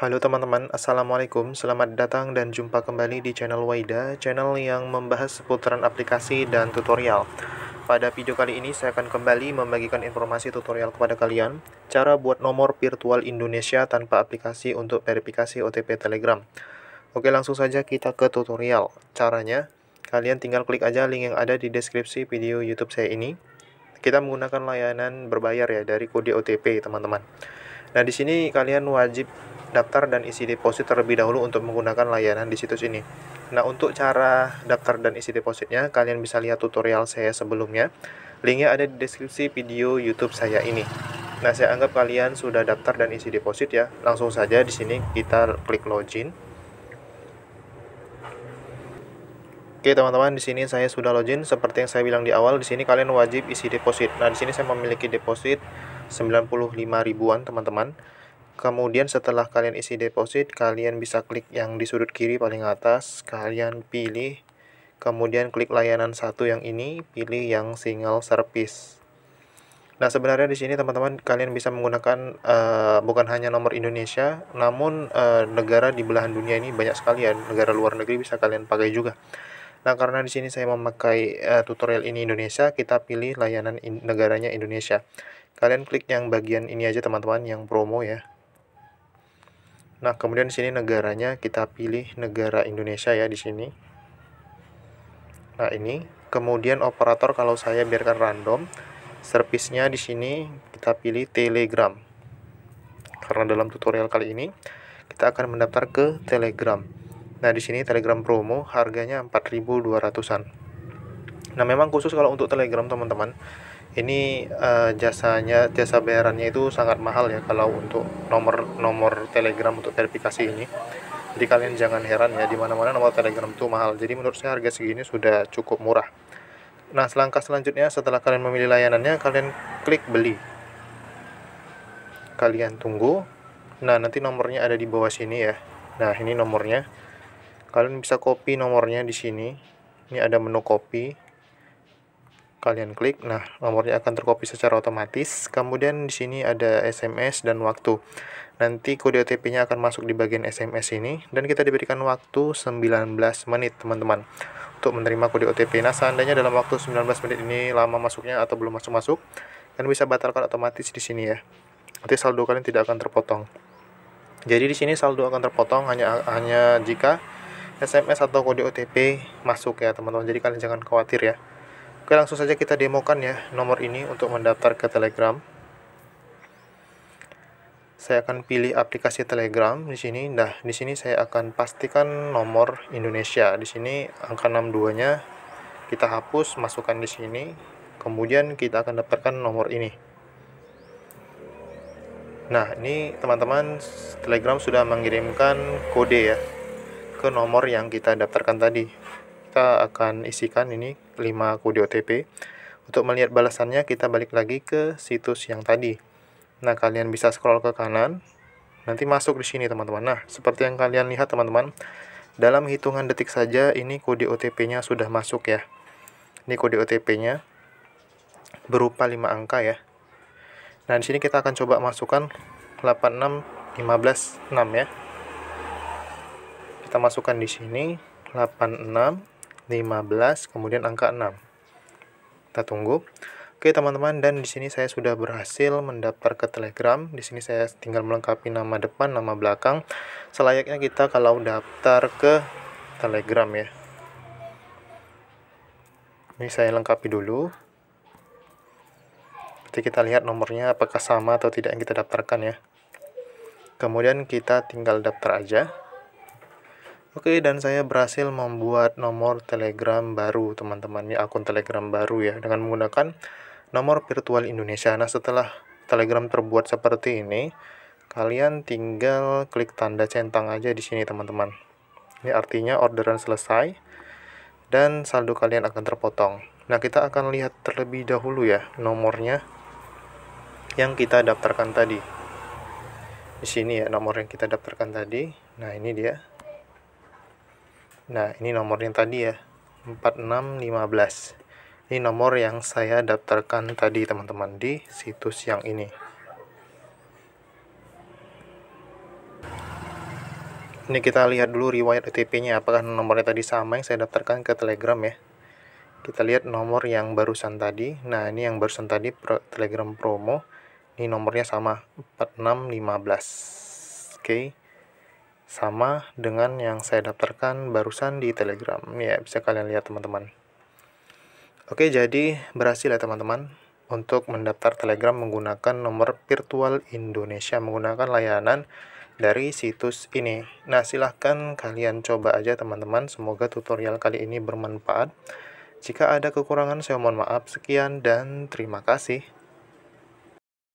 Halo teman-teman, Assalamualaikum, selamat datang dan jumpa kembali di channel Waida, channel yang membahas seputaran aplikasi dan tutorial. Pada video kali ini saya akan kembali membagikan informasi tutorial kepada kalian, cara buat nomor virtual Indonesia tanpa aplikasi untuk verifikasi OTP Telegram. Oke langsung saja kita ke tutorial. Caranya, kalian tinggal klik aja link yang ada di deskripsi video YouTube saya ini. Kita menggunakan layanan berbayar ya dari kode OTP teman-teman. Nah di sini kalian wajib daftar dan isi deposit terlebih dahulu untuk menggunakan layanan di situs ini. Nah, untuk cara daftar dan isi depositnya, kalian bisa lihat tutorial saya sebelumnya. Linknya ada di deskripsi video YouTube saya ini. Nah, saya anggap kalian sudah daftar dan isi deposit ya. Langsung saja di sini kita klik login. Oke teman-teman, di sini saya sudah login. Seperti yang saya bilang di awal, di sini kalian wajib isi deposit. Nah, di sini saya memiliki deposit 95 ribuan teman-teman. Kemudian setelah kalian isi deposit, kalian bisa klik yang di sudut kiri paling atas, kalian pilih, kemudian klik layanan satu yang ini, pilih yang single service. Nah sebenarnya di sini teman-teman kalian bisa menggunakan uh, bukan hanya nomor Indonesia, namun uh, negara di belahan dunia ini banyak sekali ya, negara luar negeri bisa kalian pakai juga. Nah karena di sini saya memakai uh, tutorial ini Indonesia, kita pilih layanan in negaranya Indonesia. Kalian klik yang bagian ini aja teman-teman, yang promo ya. Nah, kemudian di sini negaranya kita pilih negara Indonesia ya di sini. Nah, ini kemudian operator kalau saya biarkan random, servisnya di sini kita pilih Telegram. Karena dalam tutorial kali ini kita akan mendaftar ke Telegram. Nah, di sini Telegram promo harganya 4.200-an. Nah, memang khusus kalau untuk Telegram, teman-teman ini uh, jasanya jasa bayarannya itu sangat mahal ya kalau untuk nomor nomor telegram untuk verifikasi ini jadi kalian jangan heran ya dimana-mana nomor telegram itu mahal jadi menurut saya harga segini sudah cukup murah nah langkah selanjutnya setelah kalian memilih layanannya kalian klik beli kalian tunggu nah nanti nomornya ada di bawah sini ya nah ini nomornya kalian bisa copy nomornya di sini ini ada menu copy kalian klik nah nomornya akan terkopi secara otomatis kemudian di sini ada SMS dan waktu nanti kode OTP nya akan masuk di bagian SMS ini dan kita diberikan waktu 19 menit teman-teman untuk menerima kode OTP nah seandainya dalam waktu 19 menit ini lama masuknya atau belum masuk-masuk kan bisa batalkan otomatis di sini ya nanti saldo kalian tidak akan terpotong jadi di sini saldo akan terpotong hanya hanya jika SMS atau kode OTP masuk ya teman-teman jadi kalian jangan khawatir ya Oke langsung saja kita demokan ya nomor ini untuk mendaftar ke Telegram. Saya akan pilih aplikasi Telegram di sini. Nah, di sini saya akan pastikan nomor Indonesia. Di sini angka 62-nya kita hapus, masukkan di sini. Kemudian kita akan daftarkan nomor ini. Nah, ini teman-teman Telegram sudah mengirimkan kode ya ke nomor yang kita daftarkan tadi kita akan isikan ini 5 kode OTP. Untuk melihat balasannya kita balik lagi ke situs yang tadi. Nah, kalian bisa scroll ke kanan. Nanti masuk di sini, teman-teman. Nah, seperti yang kalian lihat, teman-teman, dalam hitungan detik saja ini kode OTP-nya sudah masuk ya. Ini kode OTP-nya berupa 5 angka ya. Nah, di sini kita akan coba masukkan 86156 ya. Kita masukkan di sini 86. 15, kemudian angka 6. Kita tunggu. Oke teman-teman, dan di sini saya sudah berhasil mendaftar ke Telegram. Di sini saya tinggal melengkapi nama depan, nama belakang. Selayaknya kita kalau daftar ke Telegram ya. Ini saya lengkapi dulu. Nanti kita lihat nomornya apakah sama atau tidak yang kita daftarkan ya. Kemudian kita tinggal daftar aja. Oke, dan saya berhasil membuat nomor Telegram baru, teman-teman. Ya, akun Telegram baru ya, dengan menggunakan nomor virtual Indonesia. Nah, setelah Telegram terbuat seperti ini, kalian tinggal klik tanda centang aja di sini, teman-teman. Ini artinya orderan selesai dan saldo kalian akan terpotong. Nah, kita akan lihat terlebih dahulu ya nomornya yang kita daftarkan tadi. Di sini ya nomor yang kita daftarkan tadi. Nah, ini dia Nah, ini nomornya tadi ya, 4615. Ini nomor yang saya daftarkan tadi teman-teman di situs yang ini. Ini kita lihat dulu riwayat OTP-nya, apakah nomornya tadi sama yang saya daftarkan ke Telegram ya. Kita lihat nomor yang barusan tadi. Nah, ini yang barusan tadi pro, Telegram promo. Ini nomornya sama, 4615. Oke. Okay sama dengan yang saya daftarkan barusan di Telegram. Ya, bisa kalian lihat teman-teman. Oke, jadi berhasil ya teman-teman untuk mendaftar Telegram menggunakan nomor virtual Indonesia menggunakan layanan dari situs ini. Nah, silahkan kalian coba aja teman-teman. Semoga tutorial kali ini bermanfaat. Jika ada kekurangan, saya mohon maaf. Sekian dan terima kasih.